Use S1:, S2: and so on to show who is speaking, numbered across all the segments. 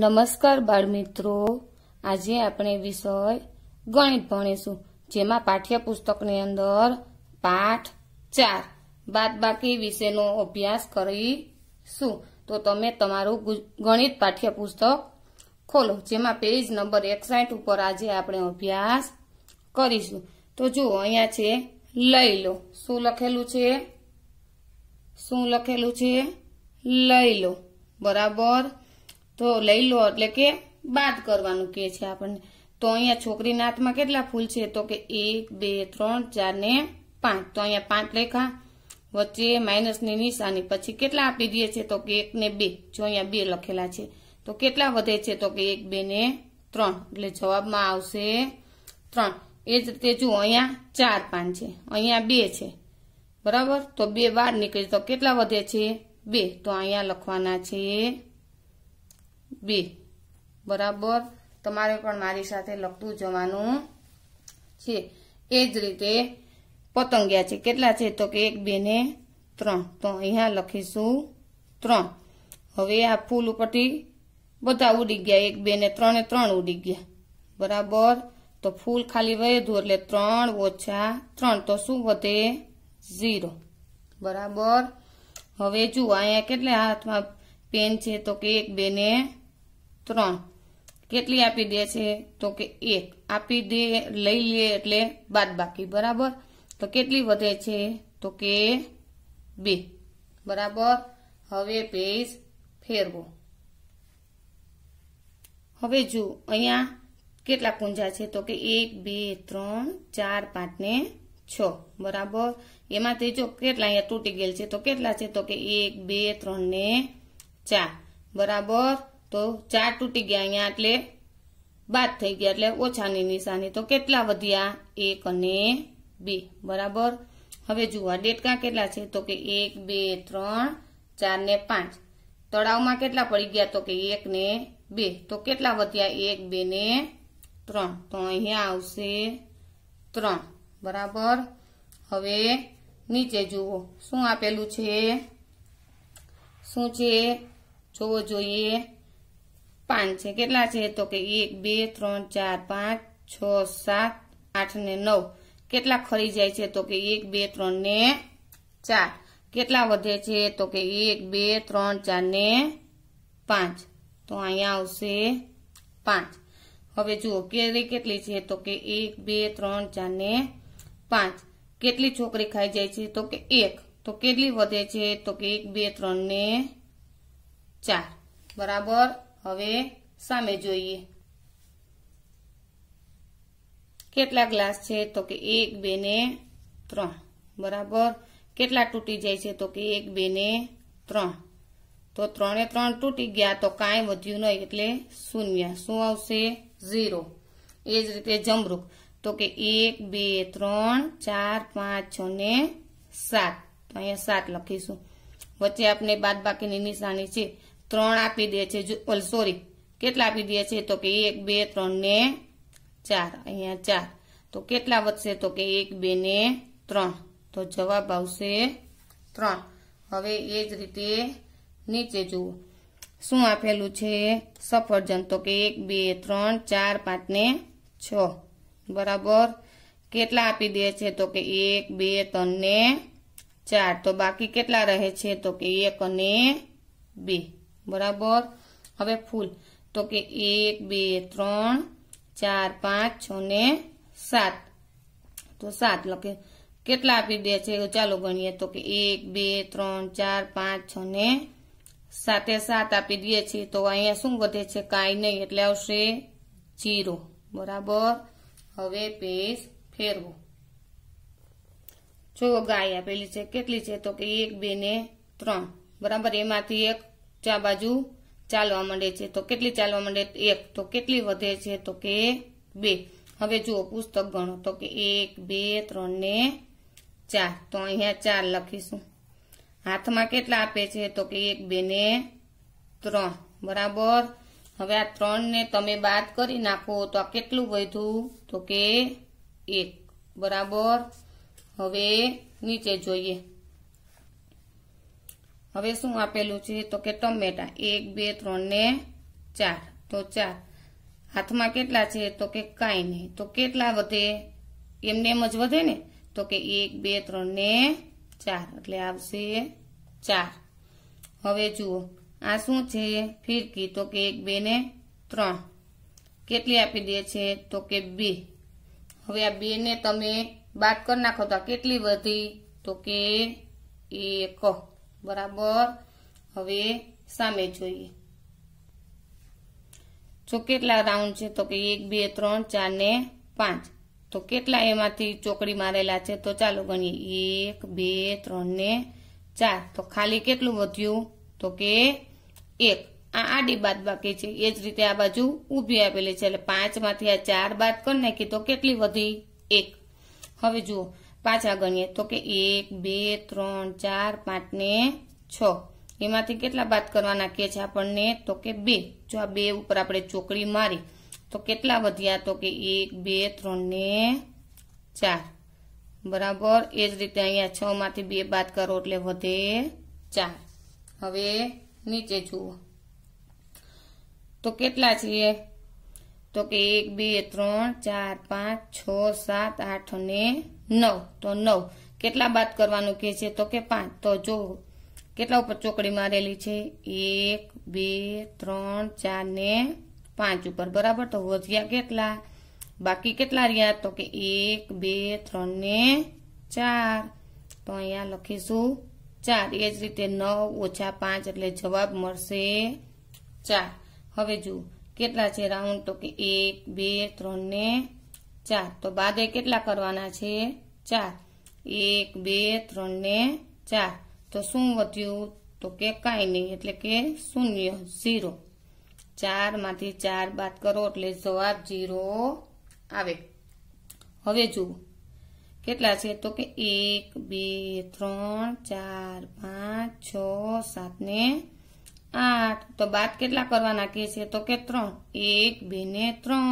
S1: નમસ્કાર બાળ મિત્રો આજે આપણે વિષય ગણિત ભણીશું જેમાં પાઠ્યપુસ્તકની અંદર પાઠ ચાર બાદ બાકી વિશેનો અભ્યાસ કરીશું તો તમે તમારું ગણિત પાઠ્યપુસ્તક ખોલો જેમાં પેજ નંબર એકસાઠ ઉપર આજે આપણે અભ્યાસ કરીશું તો જુઓ અહીંયા છે લઈ લો શું લખેલું છે શું લખેલું છે લઈ લો બરાબર તો લઈ લો એટલે કે બાદ કરવાનું કે છે આપણને તો અહીંયા છોકરીના હાથમાં કેટલા ફૂલ છે તો કે એક બે ત્રણ ચાર ને પાંચ તો અહીંયા પાંચ લેખા વચ્ચે માઇનસની નિશાની પછી કેટલા આપી દઈએ છે તો કે એક ને બે જો અહીંયા બે લખેલા છે તો કેટલા વધે છે તો કે એક બે ને ત્રણ એટલે જવાબમાં આવશે ત્રણ એ જ રીતે જુઓ અહીંયા ચાર પાંચ છે અહીંયા બે છે બરાબર તો બે બાર નીકળી તો કેટલા વધે છે બે તો અહીંયા લખવાના છે બે બરાબર તમારે પણ મારી સાથે લખતું જવાનું છે એ જ રીતે પતંગિયા છે કેટલા છે તો કે એક બે ને ત્રણ તો અહીંયા લખીશું ત્રણ હવે આ ફૂલ ઉપરથી બધા ઉડી ગયા એક બે ને ત્રણે ત્રણ ઉડી ગયા બરાબર તો ફૂલ ખાલી વધ્યું એટલે ત્રણ ઓછા ત્રણ તો શું વધે ઝીરો બરાબર હવે જુઓ અહીંયા કેટલા હાથમાં પેન છે તો કે એક બે ને ત્રણ કેટલી આપી દે છે તો કે એક આપી દે લઈ લે એટલે બાદ બાકી બરાબર તો કેટલી વધે છે તો કે બે બરાબર હવે પેજ ફેરવો હવે જો અહીંયા કેટલા કુંજા છે તો કે એક બે ત્રણ ચાર પાંચ ને છ બરાબર એમાંથી જો કેટલા અહીંયા તૂટી ગયેલ છે તો કેટલા છે તો કે એક બે ત્રણ ને ચાર બરાબર તો ચાર તૂટી ગયા અહીંયા એટલે બાદ થઈ ગયા એટલે ઓછાની નિશાની તો કેટલા વધ્યા એક અને બે બરાબર હવે જુઓ આ ડેટકા કેટલા છે તો કે એક બે ત્રણ ચાર ને પાંચ તળાવમાં કેટલા પડી ગયા તો કે એક ને બે તો કેટલા વધ્યા એક બે ને ત્રણ તો અહીંયા આવશે ત્રણ બરાબર હવે નીચે જુઓ શું આપેલું છે શું છે જોવો જોઈએ પાંચ છે કેટલા છે તો કે એક બે ત્રણ ચાર પાંચ છ સાત આઠ ને નવ કેટલા ખરી જાય છે તો કે એક બે ત્રણ ને ચાર કેટલા વધે છે તો કે એક બે ત્રણ ચાર ને પાંચ તો અહીંયા આવશે પાંચ હવે જુઓ કેરી કેટલી છે તો કે એક બે ત્રણ ચાર ને પાંચ કેટલી છોકરી ખાઈ જાય છે તો કે એક તો કેટલી વધે છે તો કે એક બે ત્રણ ને ચાર બરાબર હવે સામે જોઈએ કેટલા ગ્લાસ છે તો કે એક બે ને ત્રણ બરાબર કેટલા તૂટી જાય છે તો કે એક બે ને ત્રણ તો ત્રણે ત્રણ તૂટી ગયા તો કાંઈ વધ્યું નહીં એટલે શૂન્ય શું આવશે ઝીરો એ જ રીતે જમરૂક તો કે એક બે ત્રણ ચાર પાંચ છ ને સાત અહીંયા સાત લખીશું વચ્ચે આપણે બાકીની નિશાની છે ત્રણ આપી દે છે સોરી કેટલા આપી દે છે તો કે એક બે ત્રણ ને ચાર અહીંયા ચાર તો કેટલા વધશે તો કે એક બે ને ત્રણ તો જવાબ આવશે ત્રણ હવે એ જ રીતે નીચે જુઓ શું આપેલું છે સફરજન તો કે એક બે ત્રણ ચાર પાંચ ને છ બરાબર કેટલા આપી દે છે તો કે એક બે ત્રણ ને ચાર તો બાકી કેટલા રહે છે તો કે એક અને બે બરાબર હવે ફૂલ તો કે એક બે ત્રણ ચાર પાંચ છ ને સાત તો સાત લખે કેટલા આપી દે છે ચાલો ગણીએ તો કે એક બે ત્રણ ચાર પાંચ છ ને સાતે સાત આપી દઈએ છીએ તો અહીંયા શું વધે છે કાંઈ નહીં એટલે આવશે જીરો બરાબર હવે પેજ ફેરવો જો ગાય આપેલી છે કેટલી છે તો કે એક બે ને ત્રણ બરાબર એમાંથી એક ચા બાજુ ચાલવા માંડે છે તો કેટલી ચાલવા માંડે એક તો કેટલી વધે છે તો કે બે હવે જુઓ પુસ્તક ગણો તો કે એક બે ત્રણ ને ચાર તો અહીંયા ચાર લખીશું હાથમાં કેટલા આપે છે તો કે એક બે ને ત્રણ બરાબર હવે આ ત્રણ ને તમે બાદ કરી નાખો તો આ કેટલું વધ્યું તો કે એક બરાબર હવે નીચે જોઈએ હવે શું આપેલું છે તો કે ટમેટા એક બે ત્રણ ને ચાર તો ચાર હાથમાં કેટલા છે તો કે કાંઈ નહીં તો કેટલા વધે એમને એમ જ વધે ને તો કે એક બે ત્રણ ને ચાર એટલે આવશે ચાર હવે જુઓ આ શું છે ફિરકી તો કે એક બે ને ત્રણ કેટલી આપી દે છે તો કે બે હવે આ બે ને તમે બાદ કરી નાખો તો કેટલી વધી તો કે એક બરાબર હવે સામે જોઈએ જો કેટલા રાઉન્ડ છે તો કે એક બે ત્રણ ચાર ને પાંચ તો કેટલા એમાંથી ચોકડી મારેલા છે તો ચાલો ગણીએ એક બે ત્રણ ને ચાર તો ખાલી કેટલું વધ્યું તો કે એક આ આડી બાદ બાકી છે એ જ રીતે આ બાજુ ઊભી આપેલી છે એટલે પાંચમાંથી આ ચાર બાદ કરી નાખી તો કેટલી વધી એક હવે જુઓ પાછા ગણીએ તો કે એક બે ત્રણ ચાર પાંચ ને છ એમાંથી કેટલા બાદ કરવાના કે છે આપણને તો કે બે જો આ બે ઉપર આપણે ચોકડી મારી તો કેટલા વધ્યા તો કે એક બે ત્રણ ને ચાર બરાબર એ જ રીતે અહીંયા છ માંથી બે બાદ કરો એટલે વધે ચાર હવે નીચે જુઓ તો કેટલા છીએ તો કે એક બે ત્રણ ચાર પાંચ છ સાત આઠ અને નવ તો નવ કેટલા બાદ કરવાનું કે છે તો કે પાંચ તો જો કેટલા ઉપર ચોકડી મારેલી છે એક બે ત્રણ ચાર ને પાંચ ઉપર બરાબર તો વધ્યા કેટલા બાકી કેટલા રહ્યા તો કે એક બે ત્રણ ને ચાર તો અહીંયા લખીશું ચાર એ જ રીતે નવ ઓછા પાંચ એટલે જવાબ મળશે ચાર હવે જુઓ કેટલા છે રાઉન્ડ તો કે એક બે ત્રણ ને ચાર તો બાદે કેટલા કરવાના છે ચાર એક બે ત્રણ ને ચાર તો શું વધ્યું તો કે કાંઈ નહીં એટલે કે શૂન્ય ઝીરો ચારમાંથી ચાર બાદ કરો એટલે જવાબ ઝીરો આવે હવે જુઓ કેટલા છે તો કે એક બે ત્રણ ચાર પાંચ છ સાત ને આઠ તો બાદ કેટલા કરવાના કે છે તો કે ત્રણ એક બે ને ત્રણ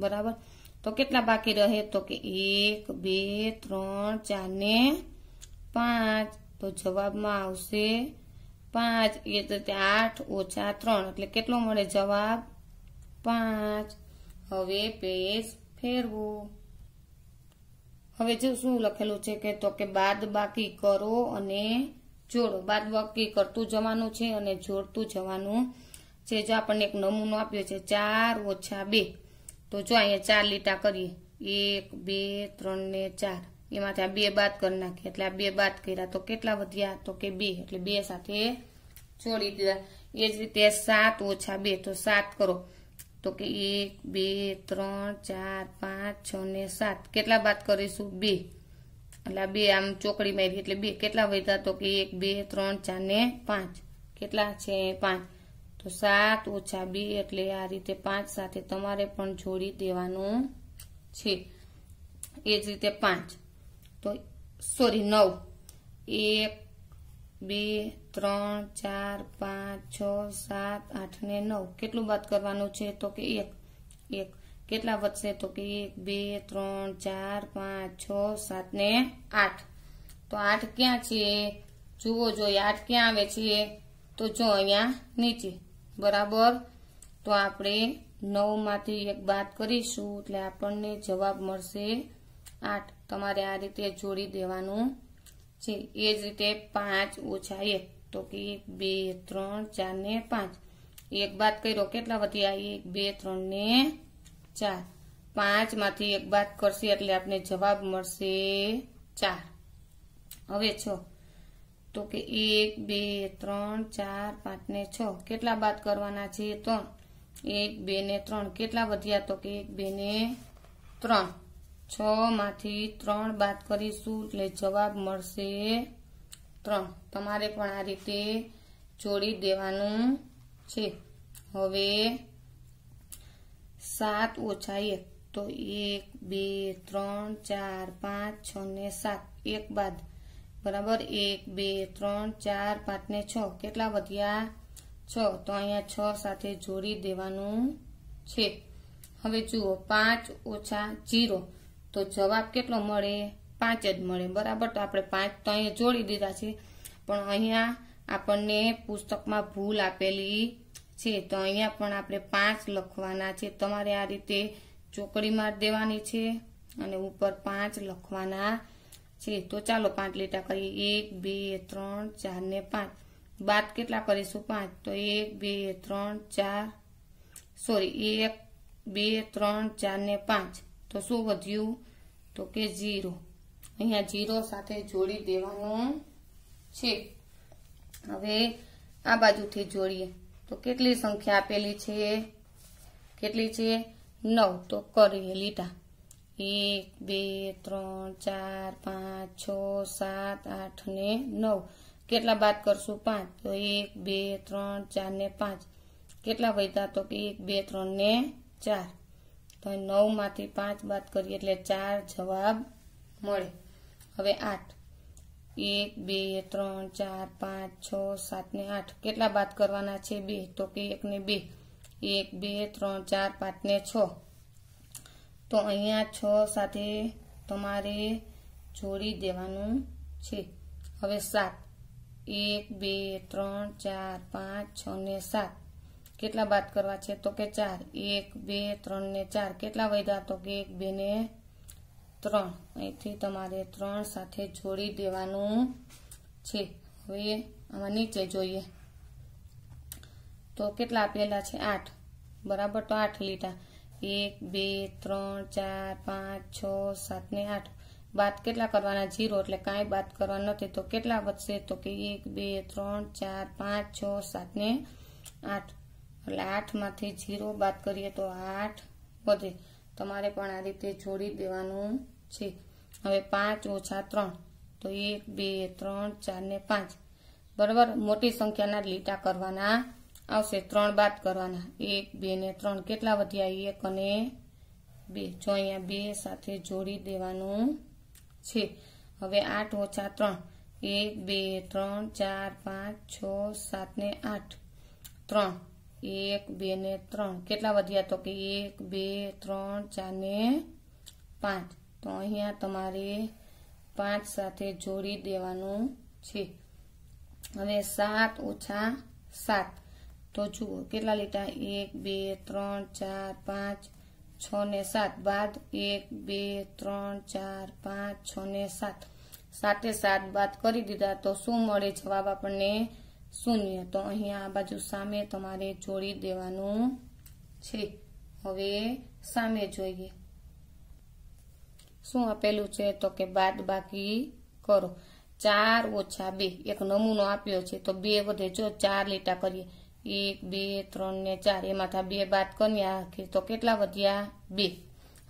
S1: બરાબર તો કેટલા બાકી રહે તો કે એક બે ત્રણ ચાર ને પાંચ તો જવાબમાં આવશે પાંચ એ રીતે આઠ ઓછા ત્રણ એટલે કેટલો મળે જવાબ પાંચ હવે પેજ ફેરવો હવે જો શું લખેલું છે કે તો કે બાદ બાકી કરો અને બાદ બાદબાકી કરતું જવાનું છે અને જોડતું જવાનું છે જો આપણને એક નમૂનો આપ્યો છે ચાર ઓછા બે તો જો અહીંયા ચાર લીટા કરીએ એક બે ત્રણ ને ચાર એમાંથી આ બે બાદ કરી નાખીએ એટલે આ બે બાદ કર્યા તો કેટલા વધ્યા તો કે બે એટલે બે સાથે જોડી દીધા એ જ રીતે સાત ઓછા બે તો સાત કરો તો કે એક બે ત્રણ ચાર પાંચ છ ને સાત કેટલા બાદ કરીશું બે એટલે બે આમ ચોકડી મારી એટલે બે કેટલા વધ્યા તો કે એક બે ત્રણ ચાર ને પાંચ કેટલા છે પાંચ તો સાત ઓછા બે એટલે આ રીતે પાંચ સાથે તમારે પણ જોડી દેવાનું છે એ જ રીતે પાંચ તો સોરી નવ એક બે ત્રણ ચાર પાંચ છ સાત આઠ ને નવ કેટલું બાદ કરવાનું છે તો કે એક એક કેટલા વધશે તો કે એક બે ત્રણ ચાર પાંચ છ સાત ને આઠ તો આઠ ક્યાં છે જુઓ જોઈએ આઠ ક્યાં આવે છે તો જો અહીંયા નીચે બરાબર તો આપણે નવમાંથી એક બાદ કરીશું એટલે આપણને જવાબ મળશે આઠ તમારે આ રીતે જોડી દેવાનું છે એ જ રીતે પાંચ ઓછા એક તો કે એક બે ત્રણ ચાર ને પાંચ એક બાદ કર્યો કેટલા વધ્યા એક બે ત્રણ ને ચાર પાંચમાંથી એક બાદ કરશે એટલે આપણે જવાબ મળશે ચાર હવે છ તો કે એક બે ત્રણ ચાર પાંચ ને છ કેટલા બાદ કરવાના છે ત્રણ એક બે ને ત્રણ કેટલા વધ્યા તો કે એક બે ને ત્રણ છ માંથી ત્રણ બાદ કરીશું એટલે જવાબ મળશે ત્રણ તમારે પણ આ રીતે જોડી દેવાનું છે હવે સાત ઓછા એક તો એક બે ત્રણ ચાર પાંચ છ ને સાત એક બાદ બરાબર એક બે ત્રણ ચાર પાંચ ને છ કેટલા વધ્યા છ તો અહીંયા છ સાથે જોડી દેવાનું છે હવે જુઓ પાંચ ઓછા જીરો તો જવાબ કેટલો મળે પાંચ જ મળે બરાબર તો આપણે પાંચ તો અહીંયા જોડી દીધા છે પણ અહીંયા આપણને પુસ્તકમાં ભૂલ આપેલી છે તો અહીંયા પણ આપણે પાંચ લખવાના છે તમારે આ રીતે ચોકડી માર દેવાની છે અને ઉપર પાંચ લખવાના છે તો ચાલો પાંચ લીટા કરીએ એક બે ત્રણ ચાર ને પાંચ બાદ કેટલા કરીશું પાંચ તો એક બે ત્રણ ચાર સોરી એક બે ત્રણ ચાર ને પાંચ તો શું વધ્યું તો કે જીરો અહીંયા ઝીરો સાથે જોડી દેવાનું છે હવે આ બાજુથી જોડીએ તો કેટલી સંખ્યા આપેલી છે કેટલી છે નવ તો કરીએ લીટા એક બે ત્રણ ચાર પાંચ છ સાત આઠ ને નવ કેટલા બાદ કરશું પાંચ તો એક બે ત્રણ ચાર ને પાંચ કેટલા વધતા તો કે એક બે ત્રણ ને ચાર તો નવમાંથી પાંચ બાદ કરીએ એટલે ચાર જવાબ મળે હવે આઠ એક બે ત્રણ ચાર પાંચ છ સાત ને આઠ કેટલા બાદ કરવાના છે બે તો કે એક ને બે એક બે ત્રણ ચાર પાંચ ને છ તો અહીંયા છ સાથે તમારે જોડી દેવાનું છે હવે સાત એક બે ત્રણ ચાર પાંચ છ ને સાત કેટલા બાદ કરવા છે તો કે ચાર એક બે ત્રણ ને ચાર કેટલા વધ્યા તો કે એક બે ને ત્રણ અહીંથી તમારે ત્રણ સાથે જોડી દેવાનું છે હવે આમાં નીચે જોઈએ તો કેટલા આપેલા છે આઠ બરાબર તો આઠ લીટા એક બે ત્રણ ચાર પાંચ છ સાત ને આઠ બાદ કેટલા કરવાના જીરો એટલે કાંઈ બાદ કરવા નથી તો કેટલા વધશે તો કે એક બે ત્રણ ચાર પાંચ છ સાત ને આઠ એટલે આઠમાંથી જીરો બાદ કરીએ તો આઠ વધે તમારે પણ આ રીતે જોડી દેવાનું છે હવે પાંચ ઓછા ત્રણ તો એક બે ત્રણ ચાર ને પાંચ બરાબર મોટી સંખ્યાના લીટા કરવાના આવશે ત્રણ બાદ કરવાના એક બે ને ત્રણ કેટલા વધ્યા એક અને બે જો અહીંયા બે સાથે જોડી દેવાનું છે હવે આઠ ઓછા ત્રણ એક બે ત્રણ ચાર પાંચ છ સાત ને આઠ ત્રણ એક બે ને ત્રણ કેટલા વધ્યા તો કે એક બે ત્રણ ચાર ને પાંચ તો અહીંયા તમારે પાંચ સાથે જોડી દેવાનું છે હવે સાત ઓછા સાત તો જુઓ કેટલા લીટા એક બે ત્રણ ચાર પાંચ છ ને સાત બાદ એક બે ત્રણ ચાર પાંચ છ ને સાત સાતે સાત બાદ કરી દીધા તો શું મળે જવાબ આપણને શૂન્ય તો અહીંયા આ બાજુ સામે તમારે જોડી દેવાનું છે હવે સામે જોઈએ શું આપેલું છે તો કે બાદ બાકી કરો ચાર ઓછા બે એક નમૂનો આપ્યો છે તો બે વધે જો ચાર લીટા કરીએ એક બે ત્રણ ને ચાર એમાં બે બાદ કર્યા તો કેટલા વધ્યા બે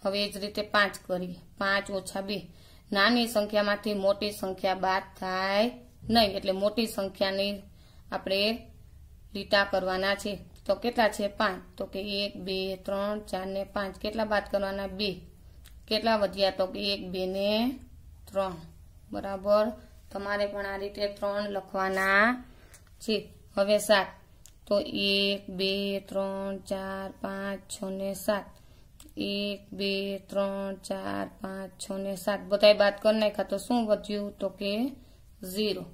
S1: હવે એ જ રીતે પાંચ કરીએ પાંચ ઓછા બે નાની સંખ્યામાંથી મોટી સંખ્યા બાદ થાય નહીં એટલે મોટી સંખ્યાની આપણે લીટા કરવાના છે તો કેટલા છે પાંચ તો કે એક બે ત્રણ ચાર ને પાંચ કેટલા બાદ કરવાના બે के तो एक बेने त्र बराबर तेरे आ रीते त्र लखवा हम सात तो एक बे त्र चार पांच छ ने सात एक बे त्र चार पांच छ ने सात बताए बात कर ना तो शू बच्चे तो के जीरो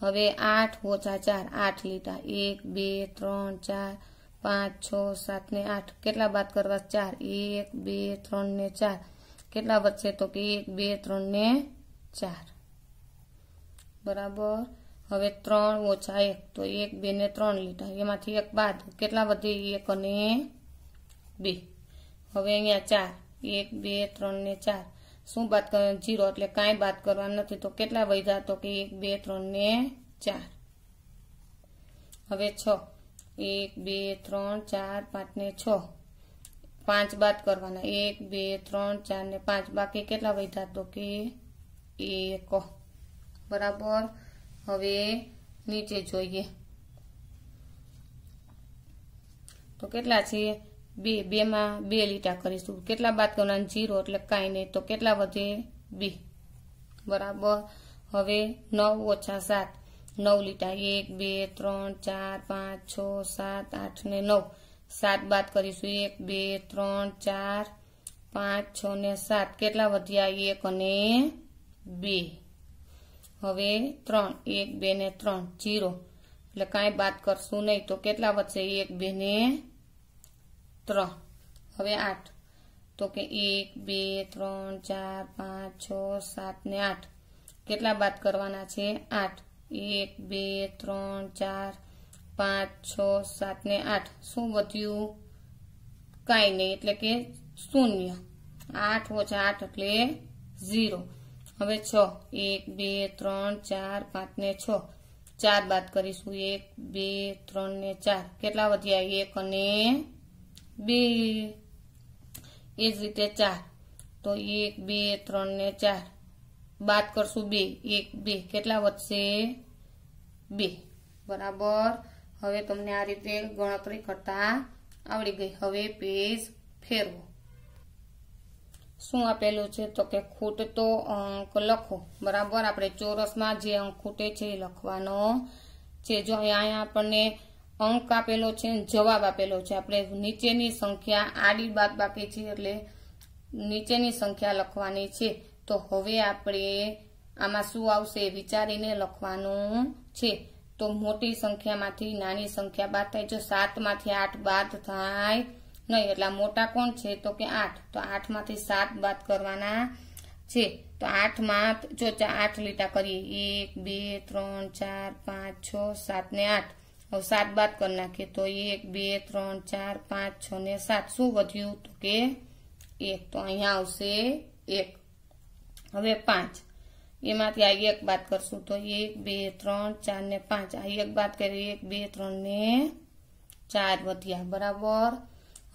S1: हम आठ ओा चार आठ लीटा एक बे त्र चार 5 6 7 ने 8 कितना बात करवा 4 1 2 3 ने 4 कितना बच्चे तो कि 1 2 3 ने 4 बराबर હવે 3 - 1 તો 1 2 ને 3 લીધા એમાંથી એક બાદ કેટલા વધે 1 અને 2 હવે અહીંયા 4 1 2 3 ने 4 શું વાત કર 0 એટલે કાઈ વાત કરવાની નથી તો કેટલા વધ્યા તો કે 1 2 3 ને 4 હવે 6 એક બે ત્રણ ચાર પાંચ ને છ પાંચ બાદ કરવાના એક બે ત્રણ ચાર ને પાંચ બાકી કેટલા વધ્યા તો કે એક બરાબર હવે નીચે જોઈએ તો કેટલા છે બે બેમાં બે લીટા કરીશું કેટલા બાદ કરવાના જીરો એટલે કાંઈ નહીં તો કેટલા વધે બે બરાબર હવે નવ ઓછા સાત નવ લીટા એક બે ત્રણ ચાર પાંચ છ સાત આઠ ને નવ સાત બાદ કરીશું એક બે ત્રણ ચાર પાંચ છ ને સાત કેટલા વધ્યા એક અને બે હવે ત્રણ એક બે ને ત્રણ જીરો એટલે કાંઈ બાદ કરશું નહીં તો કેટલા વધશે એક બે ને ત્રણ હવે આઠ તો કે એક બે ત્રણ ચાર પાંચ છ સાત ને આઠ કેટલા બાદ કરવાના છે આઠ એક બે ત્રણ ચાર પાંચ છ સાત ને આઠ શું વધ્યું કાંઈ નહીં એટલે કે શૂન્ય આઠ ઓછા આઠ એટલે ઝીરો હવે છ એક બે ત્રણ ચાર પાંચ ને છ ચાર બાદ કરીશું એક બે ત્રણ ને ચાર કેટલા વધ્યા એક અને બે એ જ રીતે ચાર તો એક બે ત્રણ ને ચાર બાદ કરશું બે એક બે કેટલા વધશે બે બરાબર હવે તમને આ રીતે ગણતરી કરતા આવડી ગઈ હવે પેજ ફેરવો શું આપેલું છે તો કે ખૂટતો અંક લખો બરાબર આપણે ચોરસમાં જે અંક ખૂટે છે એ લખવાનો છે જો અહીંયા આપણને અંક આપેલો છે જવાબ આપેલો છે આપણે નીચેની સંખ્યા આડી બાદ બાકી છે એટલે નીચેની સંખ્યા લખવાની છે તો હવે આપણે આમાં શું આવશે વિચારીને લખવાનું છે તો મોટી સંખ્યામાંથી નાની સંખ્યા બાદ થાય જો 7 માંથી 8 બાદ થાય નહીં એટલે મોટો કોણ છે તો કે 8 તો 8 માંથી 7 બાદ કરવાનો છે તો 8 માં જોચા 8 લીટા કરીએ 1 2 3 4 5 6 7 ને 8 હવે 7 બાદ કરી નાખીએ તો 1 2 3 4 5 6 ને 7 શું વધ્યું તો કે 1 તો અહીંયા આવશે 1 હવે 5 એમાંથી આ એક વાત કરશું તો 1 2 3 4 ને 5 આ એક વાત કરી 1 2 3 ને 4 વડે ભાગાબર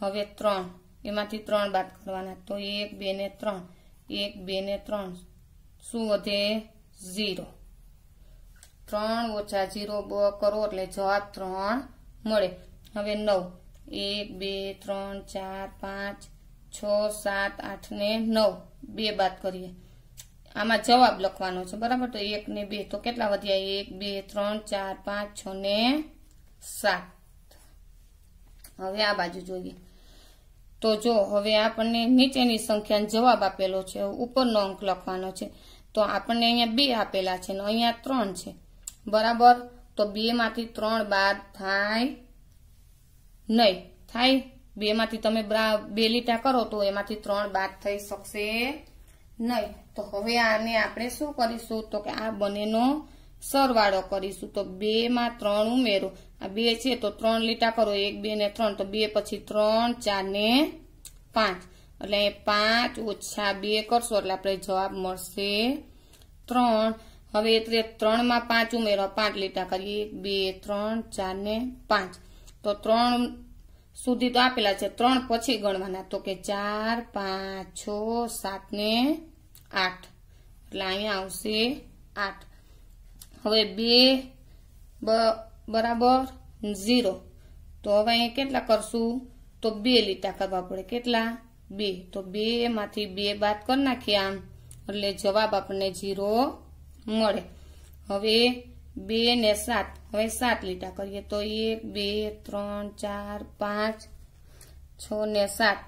S1: હવે 3 એમાંથી 3 ભાગવાના તો 1 2 ને 3 1 2 ને 3 શું વડે 0 3 - 0 બ કરો એટલે જવાબ 3 મળે હવે 9 1 2 3 4 5 6 7 8 ને 9 બે વાત કરીએ આમાં જવાબ લખવાનો છે બરાબર તો એક ને બે તો કેટલા વધ્યા એક બે ત્રણ ચાર પાંચ છ ને સાત હવે આ બાજુ જોઈએ તો જો હવે આપણને નીચેની સંખ્યાનો જવાબ આપેલો છે ઉપરનો અંક લખવાનો છે તો આપણને અહીંયા બે આપેલા છે ને અહીંયા ત્રણ છે બરાબર તો બેમાંથી ત્રણ બાદ થાય નહીં થાય બેમાંથી તમે બે લીટા કરો તો એમાંથી ત્રણ બાદ થઈ શકશે નહીં તો હવે આને આપણે શું કરીશું તો કે આ બંનેનો સરવાળો કરીશું તો બે માં ત્રણ ઉમેરો આ બે છે તો ત્રણ લીટા કરો એક બે ને ત્રણ તો બે પછી ત્રણ ચાર ને પાંચ એટલે પાંચ ઓછા બે કરશો એટલે આપણે જવાબ મળશે ત્રણ હવે એટલે ત્રણમાં પાંચ ઉમેરો પાંચ લીટા કરીએ એક બે ત્રણ ચાર ને પાંચ તો ત્રણ સુધી તો આપેલા છે ત્રણ પછી ગણવાના તો કે ચાર પાંચ છ સાત ને આઠ એટલે અહીંયા આવશે આઠ હવે બે બરાબર ઝીરો તો હવે અહીંયા કેટલા કરશું તો બે લીટા કરવા પડે કેટલા બે તો બે માંથી બે બાદ કરી નાખીએ આમ એટલે જવાબ આપણને ઝીરો મળે હવે બે ને સાત હવે સાત લીટા કરીએ તો એક બે ત્રણ ચાર પાંચ છ ને સાત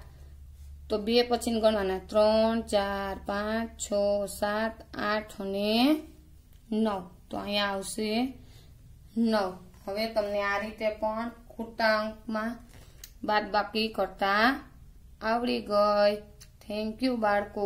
S1: તો બે પછી ગણવાના ત્રણ ચાર પાંચ છ સાત આઠ અને નવ તો અહીંયા આવશે નવ હવે તમને આ રીતે પણ ખોટા અંકમાં બાદ બાકી કરતા આવડી ગઈ થેન્ક યુ બાળકો